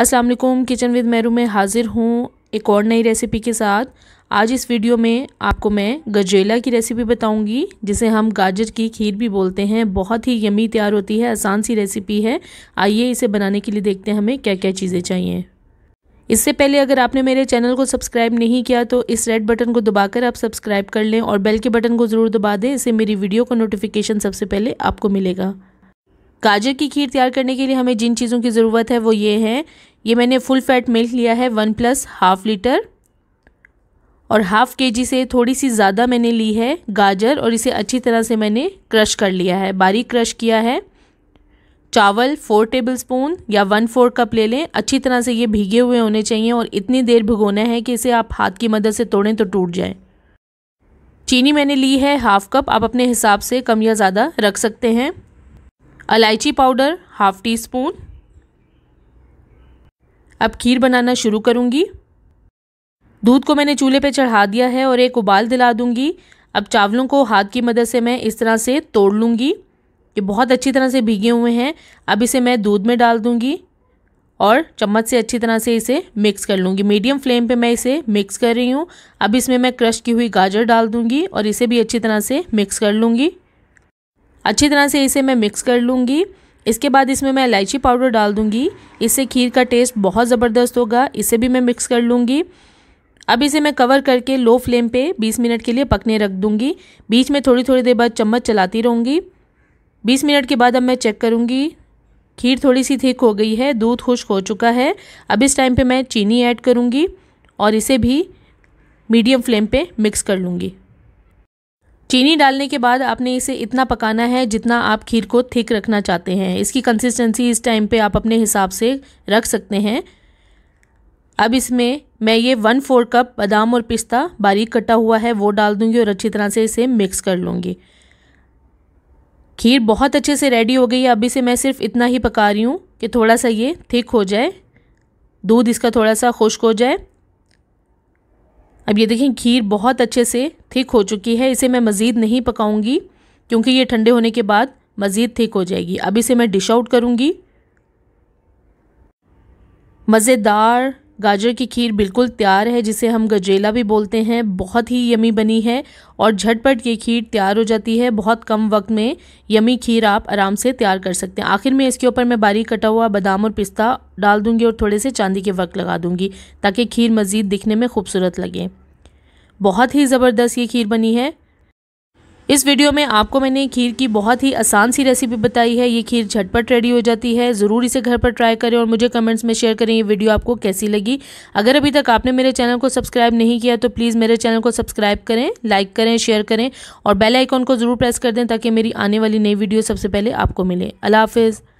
अस्सलाम वालेकुम kitchen with मेरू में हाज़िर हूँ एक और नई रेसिपी के साथ आज इस वीडियो में आपको मैं गजेला की रेसिपी बताऊंगी जिसे हम गाजर की खीर भी बोलते हैं बहुत ही यमी तैयार होती है आसान सी रेसिपी है आइए इसे बनाने के लिए देखते हैं हमें क्या क्या चीज़ें चाहिए इससे पहले अगर आपने मेरे चैनल को सब्सक्राइब नहीं किया तो इस रेड बटन को दबाकर आप सब्सक्राइब कर लें और बेल के बटन को ज़रूर दबा दें इससे मेरी वीडियो का नोटिफिकेशन सबसे पहले आपको मिलेगा गाजर की खीर तैयार करने के लिए हमें जिन चीज़ों की ज़रूरत है वो ये है ये मैंने फुल फैट मिल्क लिया है वन प्लस हाफ लीटर और हाफ़ के जी से थोड़ी सी ज़्यादा मैंने ली है गाजर और इसे अच्छी तरह से मैंने क्रश कर लिया है बारीक क्रश किया है चावल फोर टेबल स्पून या वन फोर कप ले लें अच्छी तरह से ये भीगे हुए होने चाहिए और इतनी देर भिगोना है कि इसे आप हाथ की मदद से तोड़ें तो टूट जाए चीनी मैंने ली है हाफ़ कप आप अपने हिसाब से कम या ज़्यादा रख सकते हैं इलायची पाउडर हाफ़ टी स्पून अब खीर बनाना शुरू करूँगी दूध को मैंने चूल्हे पे चढ़ा दिया है और एक उबाल दिला दूंगी अब चावलों को हाथ की मदद से मैं इस तरह से तोड़ लूँगी ये बहुत अच्छी तरह से भीगे हुए हैं अब इसे मैं दूध में डाल दूँगी और चम्मच से अच्छी तरह से इसे मिक्स कर लूँगी मीडियम फ्लेम पे मैं इसे मिक्स कर रही हूँ अब इसमें मैं क्रश की हुई गाजर डाल दूँगी और इसे भी अच्छी तरह से मिक्स कर लूँगी अच्छी तरह से इसे मैं मिक्स कर लूँगी इसके बाद इसमें मैं इलायची पाउडर डाल दूँगी इससे खीर का टेस्ट बहुत ज़बरदस्त होगा इसे भी मैं मिक्स कर लूँगी अब इसे मैं कवर करके लो फ्लेम पे 20 मिनट के लिए पकने रख दूँगी बीच में थोड़ी थोड़ी देर बाद चम्मच चलाती रहूँगी 20 मिनट के बाद अब मैं चेक करूँगी खीर थोड़ी सी थिक हो गई है दूध खुश्क हो चुका है अब इस टाइम पर मैं चीनी ऐड करूँगी और इसे भी मीडियम फ्लेम पर मिक्स कर लूँगी चीनी डालने के बाद आपने इसे इतना पकाना है जितना आप खीर को थिक रखना चाहते हैं इसकी कंसिस्टेंसी इस टाइम पे आप अपने हिसाब से रख सकते हैं अब इसमें मैं ये वन फोर कप बादाम और पिस्ता बारीक कटा हुआ है वो डाल दूंगी और अच्छी तरह से इसे मिक्स कर लूँगी खीर बहुत अच्छे से रेडी हो गई है अभी से मैं सिर्फ इतना ही पका रही हूँ कि थोड़ा सा ये थिक हो जाए दूध इसका थोड़ा सा खुश्क हो जाए अब ये देखें खीर बहुत अच्छे से थिक हो चुकी है इसे मैं मज़ीद नहीं पकाऊंगी क्योंकि ये ठंडे होने के बाद मज़ीद थिक हो जाएगी अब इसे मैं डिश आउट करूँगी मज़ेदार गाजर की खीर बिल्कुल तैयार है जिसे हम गजेला भी बोलते हैं बहुत ही यमी बनी है और झटपट ये खीर तैयार हो जाती है बहुत कम वक्त में यमी खीर आप आराम से तैयार कर सकते हैं आखिर में इसके ऊपर मैं बारीक कटा हुआ बादाम और पिस्ता डाल दूंगी और थोड़े से चांदी के वक्त लगा दूंगी ताकि खीर मज़ीद दिखने में खूबसूरत लगे बहुत ही ज़बरदस्त ये खीर बनी है इस वीडियो में आपको मैंने खीर की बहुत ही आसान सी रेसिपी बताई है ये खीर झटपट रेडी हो जाती है ज़रूर इसे घर पर ट्राई करें और मुझे कमेंट्स में शेयर करें ये वीडियो आपको कैसी लगी अगर अभी तक आपने मेरे चैनल को सब्सक्राइब नहीं किया तो प्लीज़ मेरे चैनल को सब्सक्राइब करें लाइक करें शेयर करें और बेल आइकॉन को ज़रूर प्रेस कर दें ताकि मेरी आने वाली नई वीडियो सबसे पहले आपको मिले अला हाफिज़